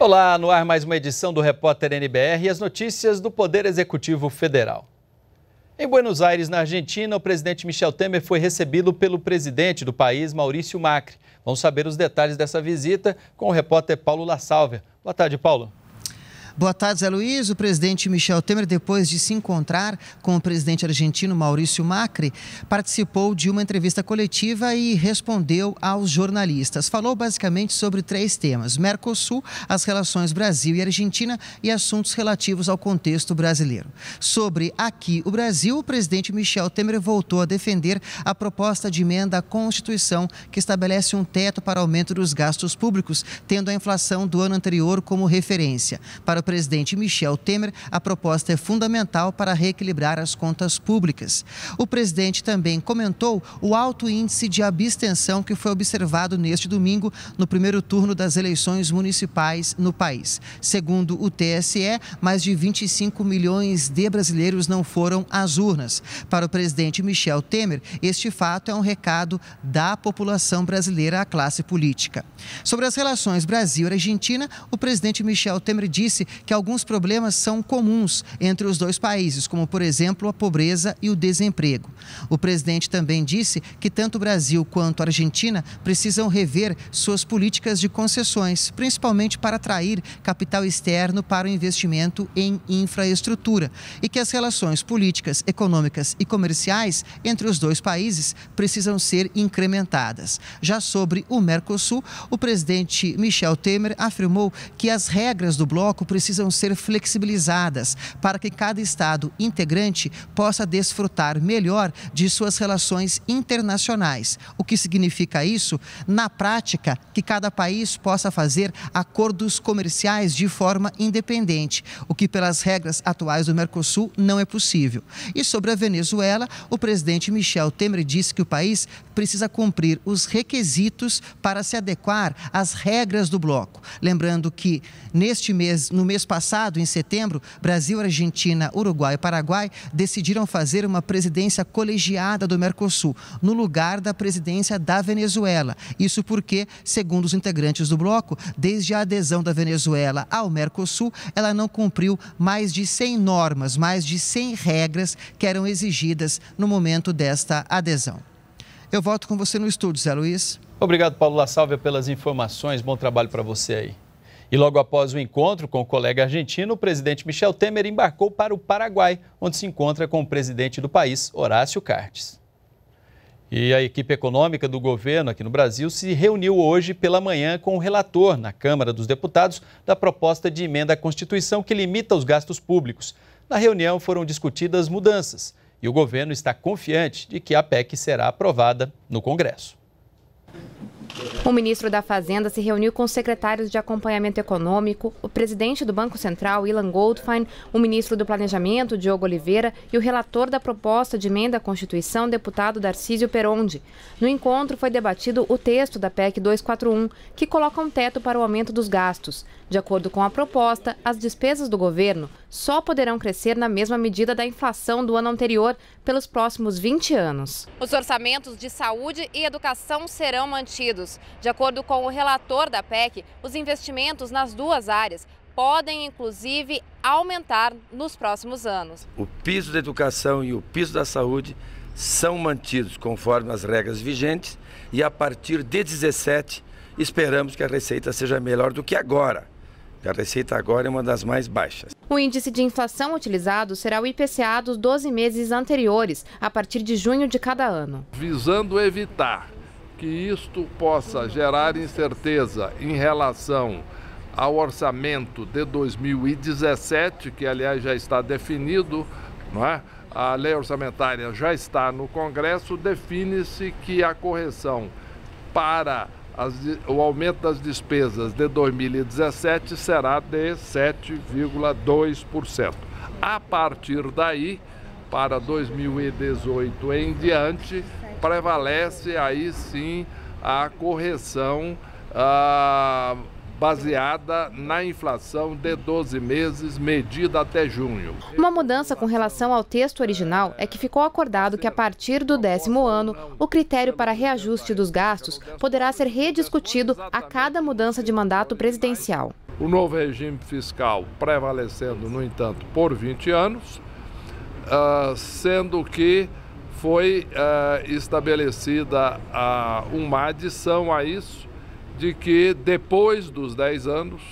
Olá, no ar mais uma edição do Repórter NBR e as notícias do Poder Executivo Federal. Em Buenos Aires, na Argentina, o presidente Michel Temer foi recebido pelo presidente do país, Maurício Macri. Vamos saber os detalhes dessa visita com o repórter Paulo La Salvia. Boa tarde, Paulo. Boa tarde, Zé Luiz. O presidente Michel Temer, depois de se encontrar com o presidente argentino Maurício Macri, participou de uma entrevista coletiva e respondeu aos jornalistas. Falou basicamente sobre três temas: Mercosul, as relações Brasil e Argentina e assuntos relativos ao contexto brasileiro. Sobre aqui o Brasil, o presidente Michel Temer voltou a defender a proposta de emenda à Constituição que estabelece um teto para aumento dos gastos públicos, tendo a inflação do ano anterior como referência. Para o presidente Michel Temer, a proposta é fundamental para reequilibrar as contas públicas. O presidente também comentou o alto índice de abstenção que foi observado neste domingo no primeiro turno das eleições municipais no país. Segundo o TSE, mais de 25 milhões de brasileiros não foram às urnas. Para o presidente Michel Temer, este fato é um recado da população brasileira à classe política. Sobre as relações Brasil-Argentina, o presidente Michel Temer disse que alguns problemas são comuns entre os dois países, como, por exemplo, a pobreza e o desemprego. O presidente também disse que tanto o Brasil quanto a Argentina precisam rever suas políticas de concessões, principalmente para atrair capital externo para o investimento em infraestrutura, e que as relações políticas, econômicas e comerciais entre os dois países precisam ser incrementadas. Já sobre o Mercosul, o presidente Michel Temer afirmou que as regras do bloco precisam precisam ser flexibilizadas para que cada Estado integrante possa desfrutar melhor de suas relações internacionais. O que significa isso? Na prática, que cada país possa fazer acordos comerciais de forma independente, o que pelas regras atuais do Mercosul não é possível. E sobre a Venezuela, o presidente Michel Temer disse que o país precisa cumprir os requisitos para se adequar às regras do bloco. Lembrando que neste mês, no mês passado, em setembro, Brasil, Argentina, Uruguai e Paraguai decidiram fazer uma presidência colegiada do Mercosul, no lugar da presidência da Venezuela. Isso porque, segundo os integrantes do bloco, desde a adesão da Venezuela ao Mercosul, ela não cumpriu mais de 100 normas, mais de 100 regras que eram exigidas no momento desta adesão. Eu volto com você no estúdio, Zé Luiz. Obrigado, Paulo La Sálvia, pelas informações. Bom trabalho para você aí. E logo após o encontro com o colega argentino, o presidente Michel Temer embarcou para o Paraguai, onde se encontra com o presidente do país, Horácio Cartes. E a equipe econômica do governo aqui no Brasil se reuniu hoje pela manhã com o relator na Câmara dos Deputados da proposta de emenda à Constituição que limita os gastos públicos. Na reunião foram discutidas mudanças e o governo está confiante de que a PEC será aprovada no Congresso. O ministro da Fazenda se reuniu com secretários de acompanhamento econômico, o presidente do Banco Central, Ilan Goldfein, o ministro do Planejamento, Diogo Oliveira, e o relator da proposta de emenda à Constituição, deputado Darcísio Peronde. No encontro foi debatido o texto da PEC 241, que coloca um teto para o aumento dos gastos. De acordo com a proposta, as despesas do governo só poderão crescer na mesma medida da inflação do ano anterior pelos próximos 20 anos. Os orçamentos de saúde e educação serão mantidos anos. De acordo com o relator da PEC, os investimentos nas duas áreas podem, inclusive, aumentar nos próximos anos. O piso da educação e o piso da saúde são mantidos conforme as regras vigentes e a partir de 17 esperamos que a receita seja melhor do que agora. A receita agora é uma das mais baixas. O índice de inflação utilizado será o IPCA dos 12 meses anteriores, a partir de junho de cada ano. Visando evitar que isto possa gerar incerteza em relação ao orçamento de 2017, que aliás já está definido, não é? a lei orçamentária já está no Congresso, define-se que a correção para as, o aumento das despesas de 2017 será de 7,2%. A partir daí, para 2018 em diante, prevalece aí sim a correção ah, baseada na inflação de 12 meses, medida até junho. Uma mudança com relação ao texto original é que ficou acordado que a partir do décimo ano, o critério para reajuste dos gastos poderá ser rediscutido a cada mudança de mandato presidencial. O novo regime fiscal prevalecendo, no entanto, por 20 anos, ah, sendo que foi uh, estabelecida uh, uma adição a isso, de que depois dos 10 anos,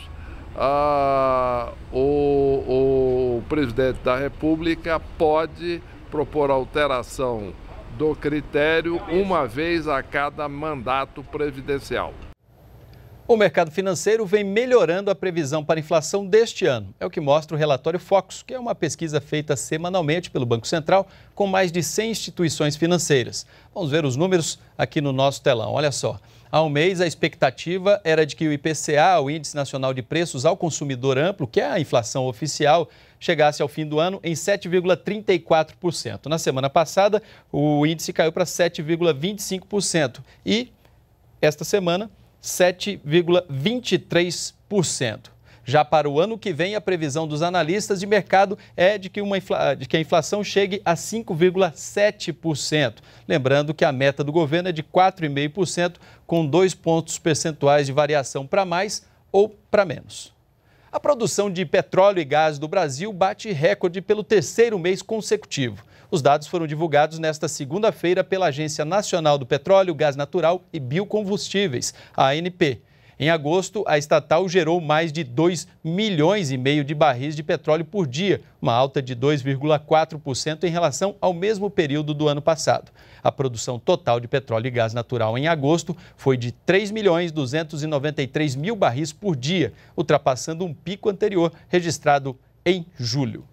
uh, o, o presidente da República pode propor alteração do critério uma vez a cada mandato previdencial. O mercado financeiro vem melhorando a previsão para a inflação deste ano. É o que mostra o relatório Focus, que é uma pesquisa feita semanalmente pelo Banco Central com mais de 100 instituições financeiras. Vamos ver os números aqui no nosso telão. Olha só. Há um mês, a expectativa era de que o IPCA, o Índice Nacional de Preços ao Consumidor Amplo, que é a inflação oficial, chegasse ao fim do ano em 7,34%. Na semana passada, o índice caiu para 7,25%. E, esta semana, 7,23%. Já para o ano que vem, a previsão dos analistas de mercado é de que, uma de que a inflação chegue a 5,7%. Lembrando que a meta do governo é de 4,5%, com dois pontos percentuais de variação para mais ou para menos. A produção de petróleo e gás do Brasil bate recorde pelo terceiro mês consecutivo. Os dados foram divulgados nesta segunda-feira pela Agência Nacional do Petróleo, Gás Natural e Biocombustíveis, ANP. Em agosto, a estatal gerou mais de 2 milhões e meio de barris de petróleo por dia, uma alta de 2,4% em relação ao mesmo período do ano passado. A produção total de petróleo e gás natural em agosto foi de 3 milhões 293 mil barris por dia, ultrapassando um pico anterior registrado em julho.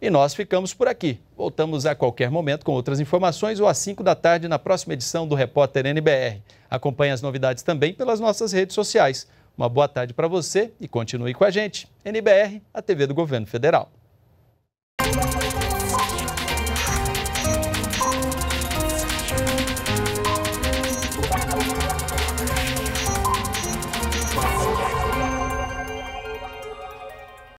E nós ficamos por aqui. Voltamos a qualquer momento com outras informações ou às 5 da tarde na próxima edição do Repórter NBR. Acompanhe as novidades também pelas nossas redes sociais. Uma boa tarde para você e continue com a gente. NBR, a TV do Governo Federal.